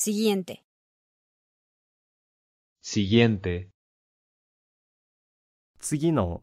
Siguiente. Siguiente. 次の